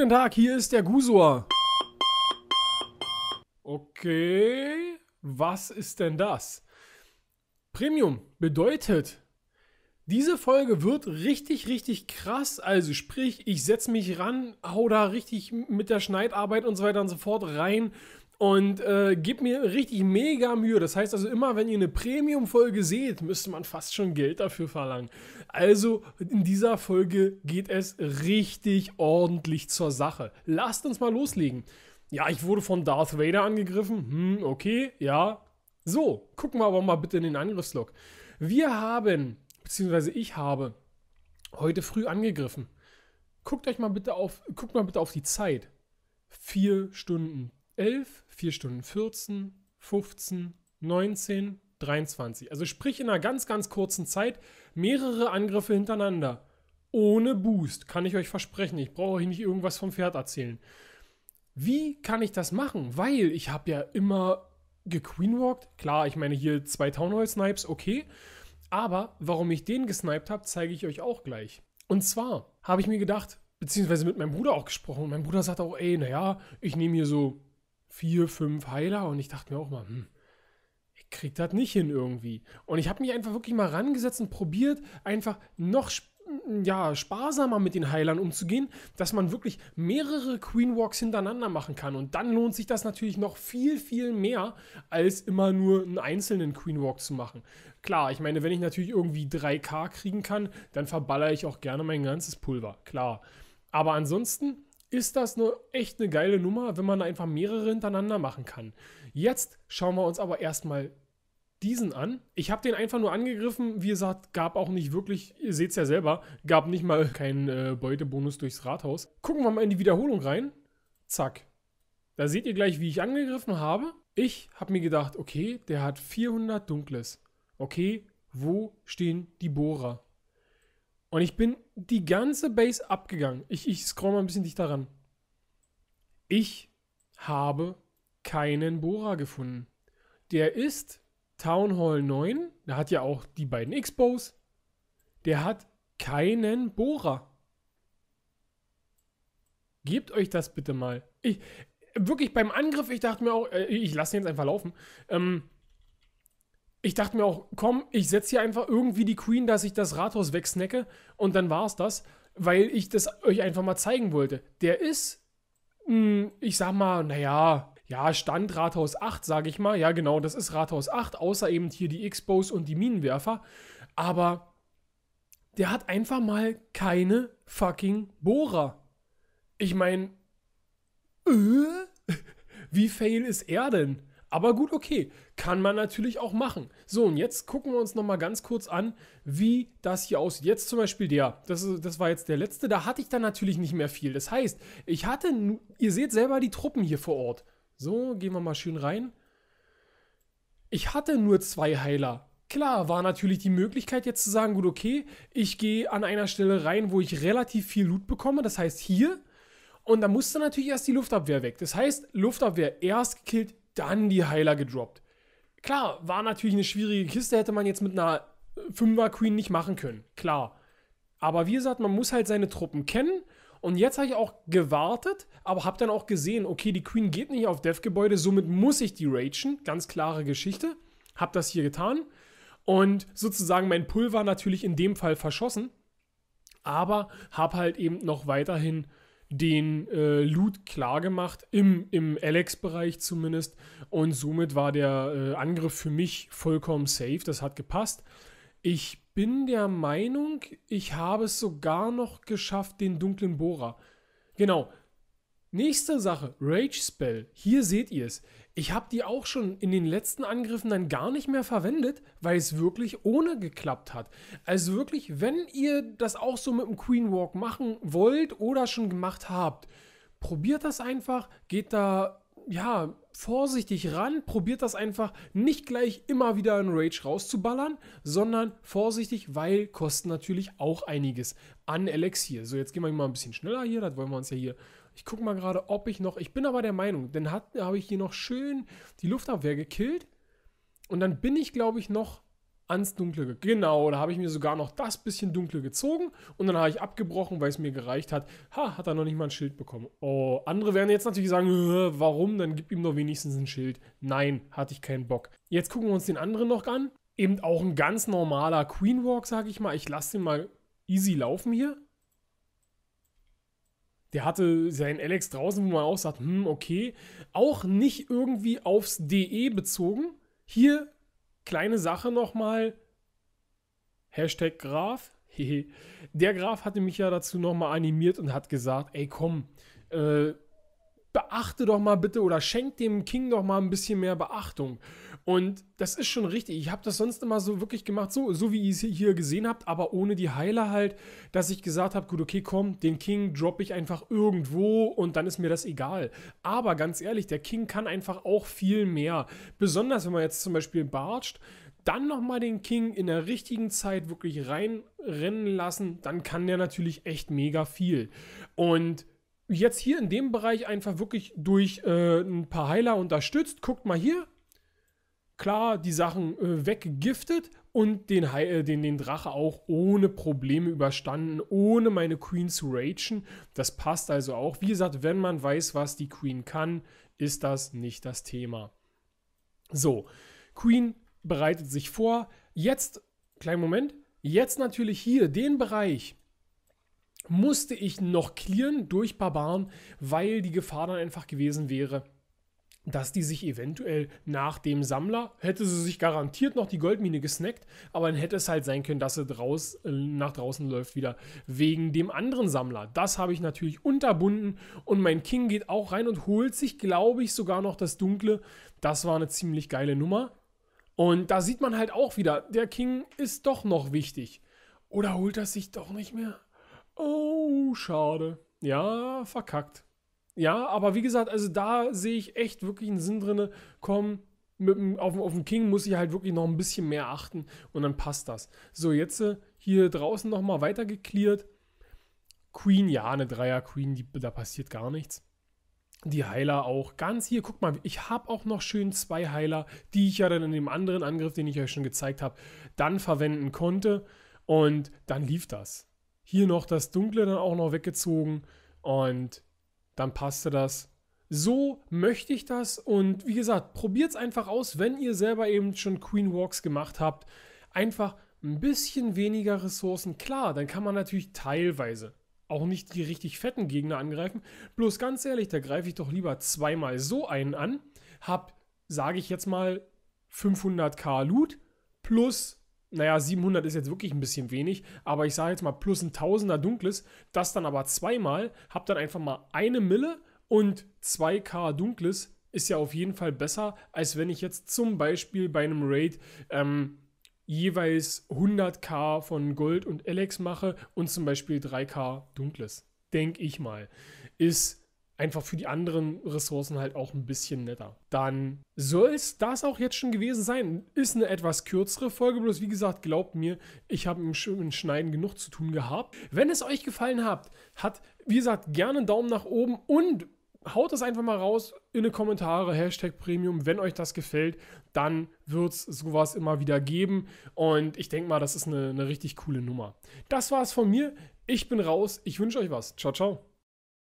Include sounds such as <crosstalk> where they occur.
Guten Tag, hier ist der Gusor. Okay, was ist denn das? Premium bedeutet, diese Folge wird richtig, richtig krass. Also sprich, ich setze mich ran, hau da richtig mit der Schneidarbeit und so weiter und so fort rein und äh, gebt mir richtig mega Mühe. Das heißt also, immer wenn ihr eine Premium-Folge seht, müsste man fast schon Geld dafür verlangen. Also in dieser Folge geht es richtig ordentlich zur Sache. Lasst uns mal loslegen. Ja, ich wurde von Darth Vader angegriffen. Hm, okay, ja. So, gucken wir aber mal bitte in den Angriffslog. Wir haben, beziehungsweise ich habe, heute früh angegriffen. Guckt euch mal bitte auf, guckt mal bitte auf die Zeit. Vier Stunden 11, 4 Stunden 14, 15, 19, 23. Also sprich in einer ganz, ganz kurzen Zeit mehrere Angriffe hintereinander. Ohne Boost, kann ich euch versprechen. Ich brauche euch nicht irgendwas vom Pferd erzählen. Wie kann ich das machen? Weil ich habe ja immer gequeenwalkt. Klar, ich meine hier zwei Townhall-Snipes, okay. Aber warum ich den gesniped habe, zeige ich euch auch gleich. Und zwar habe ich mir gedacht, beziehungsweise mit meinem Bruder auch gesprochen. Und mein Bruder sagt auch, ey, naja, ich nehme hier so vier, fünf Heiler und ich dachte mir auch mal, hm, ich krieg das nicht hin irgendwie. Und ich habe mich einfach wirklich mal rangesetzt und probiert, einfach noch ja, sparsamer mit den Heilern umzugehen, dass man wirklich mehrere Queen Walks hintereinander machen kann. Und dann lohnt sich das natürlich noch viel, viel mehr, als immer nur einen einzelnen Queen Walk zu machen. Klar, ich meine, wenn ich natürlich irgendwie 3K kriegen kann, dann verballere ich auch gerne mein ganzes Pulver. Klar. Aber ansonsten ist das nur echt eine geile Nummer, wenn man einfach mehrere hintereinander machen kann. Jetzt schauen wir uns aber erstmal diesen an. Ich habe den einfach nur angegriffen. Wie gesagt, gab auch nicht wirklich, ihr seht es ja selber, gab nicht mal <laughs> keinen äh, Beutebonus durchs Rathaus. Gucken wir mal in die Wiederholung rein. Zack. Da seht ihr gleich, wie ich angegriffen habe. Ich habe mir gedacht, okay, der hat 400 Dunkles. Okay, wo stehen die Bohrer? Und ich bin die ganze Base abgegangen. Ich, ich scroll mal ein bisschen dich daran. Ich habe keinen Bohrer gefunden. Der ist Town Hall 9, der hat ja auch die beiden Expos. Der hat keinen Bohrer. Gebt euch das bitte mal. Ich, wirklich beim Angriff, ich dachte mir auch, äh, ich lasse ihn jetzt einfach laufen. Ähm, ich dachte mir auch, komm, ich setze hier einfach irgendwie die Queen, dass ich das Rathaus wegsnacke und dann war es das, weil ich das euch einfach mal zeigen wollte. Der ist, mh, hm, ich sag mal, naja, ja, Stand Rathaus 8, sage ich mal. Ja, genau, das ist Rathaus 8, außer eben hier die Expos und die Minenwerfer. Aber der hat einfach mal keine fucking Bohrer. Ich meine, äh, <laughs> wie fail ist er denn? Aber gut, okay, kann man natürlich auch machen. So, und jetzt gucken wir uns nochmal ganz kurz an, wie das hier aussieht. Jetzt zum Beispiel der, das, ist, das war jetzt der letzte, da hatte ich dann natürlich nicht mehr viel. Das heißt, ich hatte, ihr seht selber die Truppen hier vor Ort. So, gehen wir mal schön rein. Ich hatte nur zwei Heiler. Klar, war natürlich die Möglichkeit jetzt zu sagen, gut, okay, ich gehe an einer Stelle rein, wo ich relativ viel Loot bekomme. Das heißt hier, und da musste natürlich erst die Luftabwehr weg. Das heißt, Luftabwehr erst gekillt, dann die Heiler gedroppt. Klar, war natürlich eine schwierige Kiste, hätte man jetzt mit einer Fünfer Queen nicht machen können. Klar. Aber wie gesagt, man muss halt seine Truppen kennen. Und jetzt habe ich auch gewartet, aber habe dann auch gesehen, okay, die Queen geht nicht auf Dev-Gebäude, somit muss ich die ragen. Ganz klare Geschichte. Habe das hier getan. Und sozusagen mein Pulver natürlich in dem Fall verschossen. Aber habe halt eben noch weiterhin den äh, Loot klargemacht, im, im Alex-Bereich zumindest. Und somit war der äh, Angriff für mich vollkommen safe. Das hat gepasst. Ich bin der Meinung, ich habe es sogar noch geschafft, den dunklen Bohrer. Genau, Nächste Sache, Rage Spell. Hier seht ihr es. Ich habe die auch schon in den letzten Angriffen dann gar nicht mehr verwendet, weil es wirklich ohne geklappt hat. Also wirklich, wenn ihr das auch so mit dem Queen Walk machen wollt oder schon gemacht habt, probiert das einfach, geht da ja vorsichtig ran, probiert das einfach nicht gleich immer wieder in Rage rauszuballern, sondern vorsichtig, weil kosten natürlich auch einiges an Elixier. So, jetzt gehen wir mal ein bisschen schneller hier, das wollen wir uns ja hier ich gucke mal gerade, ob ich noch. Ich bin aber der Meinung, dann habe ich hier noch schön die Luftabwehr gekillt. Und dann bin ich, glaube ich, noch ans Dunkle. Genau, da habe ich mir sogar noch das bisschen Dunkle gezogen und dann habe ich abgebrochen, weil es mir gereicht hat. Ha, hat er noch nicht mal ein Schild bekommen. Oh, andere werden jetzt natürlich sagen, warum? Dann gib ihm doch wenigstens ein Schild. Nein, hatte ich keinen Bock. Jetzt gucken wir uns den anderen noch an. Eben auch ein ganz normaler Queen Walk, sage ich mal. Ich lasse den mal easy laufen hier. Der hatte seinen Alex draußen, wo man auch sagt, hm, okay. Auch nicht irgendwie aufs DE bezogen. Hier, kleine Sache nochmal. Hashtag Graf. <laughs> Der Graf hatte mich ja dazu nochmal animiert und hat gesagt, ey komm, äh, beachte doch mal bitte oder schenkt dem King doch mal ein bisschen mehr Beachtung. Und das ist schon richtig. Ich habe das sonst immer so wirklich gemacht, so, so wie ihr es hier gesehen habt, aber ohne die Heiler halt, dass ich gesagt habe, gut, okay, komm, den King droppe ich einfach irgendwo und dann ist mir das egal. Aber ganz ehrlich, der King kann einfach auch viel mehr. Besonders wenn man jetzt zum Beispiel bartscht, dann nochmal den King in der richtigen Zeit wirklich reinrennen lassen, dann kann der natürlich echt mega viel. Und jetzt hier in dem Bereich einfach wirklich durch äh, ein paar Heiler unterstützt. Guckt mal hier. Klar, die Sachen äh, weggegiftet und den, äh, den, den Drache auch ohne Probleme überstanden, ohne meine Queen zu ragen. Das passt also auch. Wie gesagt, wenn man weiß, was die Queen kann, ist das nicht das Thema. So, Queen bereitet sich vor. Jetzt, kleinen Moment, jetzt natürlich hier den Bereich, musste ich noch clearen durch Barbaren, weil die Gefahr dann einfach gewesen wäre, dass die sich eventuell nach dem Sammler, hätte sie sich garantiert noch die Goldmine gesnackt, aber dann hätte es halt sein können, dass sie draus, äh, nach draußen läuft wieder wegen dem anderen Sammler. Das habe ich natürlich unterbunden und mein King geht auch rein und holt sich, glaube ich, sogar noch das Dunkle. Das war eine ziemlich geile Nummer. Und da sieht man halt auch wieder, der King ist doch noch wichtig. Oder holt er sich doch nicht mehr? Oh, schade. Ja, verkackt. Ja, aber wie gesagt, also da sehe ich echt wirklich einen Sinn drin. Komm, dem, auf, auf dem King muss ich halt wirklich noch ein bisschen mehr achten und dann passt das. So, jetzt äh, hier draußen nochmal weitergeklärt. Queen, ja, eine Dreier-Queen, da passiert gar nichts. Die Heiler auch. Ganz hier, guck mal, ich habe auch noch schön zwei Heiler, die ich ja dann in dem anderen Angriff, den ich euch schon gezeigt habe, dann verwenden konnte. Und dann lief das hier noch das Dunkle dann auch noch weggezogen und dann passte das. So möchte ich das und wie gesagt, probiert es einfach aus, wenn ihr selber eben schon Queen Walks gemacht habt. Einfach ein bisschen weniger Ressourcen. Klar, dann kann man natürlich teilweise auch nicht die richtig fetten Gegner angreifen. Bloß ganz ehrlich, da greife ich doch lieber zweimal so einen an, hab, sage ich jetzt mal, 500k Loot plus naja, 700 ist jetzt wirklich ein bisschen wenig, aber ich sage jetzt mal plus ein Tausender dunkles, das dann aber zweimal, hab dann einfach mal eine Mille und 2K dunkles ist ja auf jeden Fall besser, als wenn ich jetzt zum Beispiel bei einem Raid ähm, jeweils 100k von Gold und Alex mache und zum Beispiel 3k dunkles. Denke ich mal. Ist einfach für die anderen Ressourcen halt auch ein bisschen netter. Dann soll es das auch jetzt schon gewesen sein. Ist eine etwas kürzere Folge, bloß wie gesagt, glaubt mir, ich habe im Schneiden genug zu tun gehabt. Wenn es euch gefallen hat, hat, wie gesagt, gerne einen Daumen nach oben und haut das einfach mal raus in die Kommentare, Hashtag Premium, wenn euch das gefällt, dann wird es sowas immer wieder geben. Und ich denke mal, das ist eine, eine richtig coole Nummer. Das war es von mir. Ich bin raus. Ich wünsche euch was. Ciao, ciao.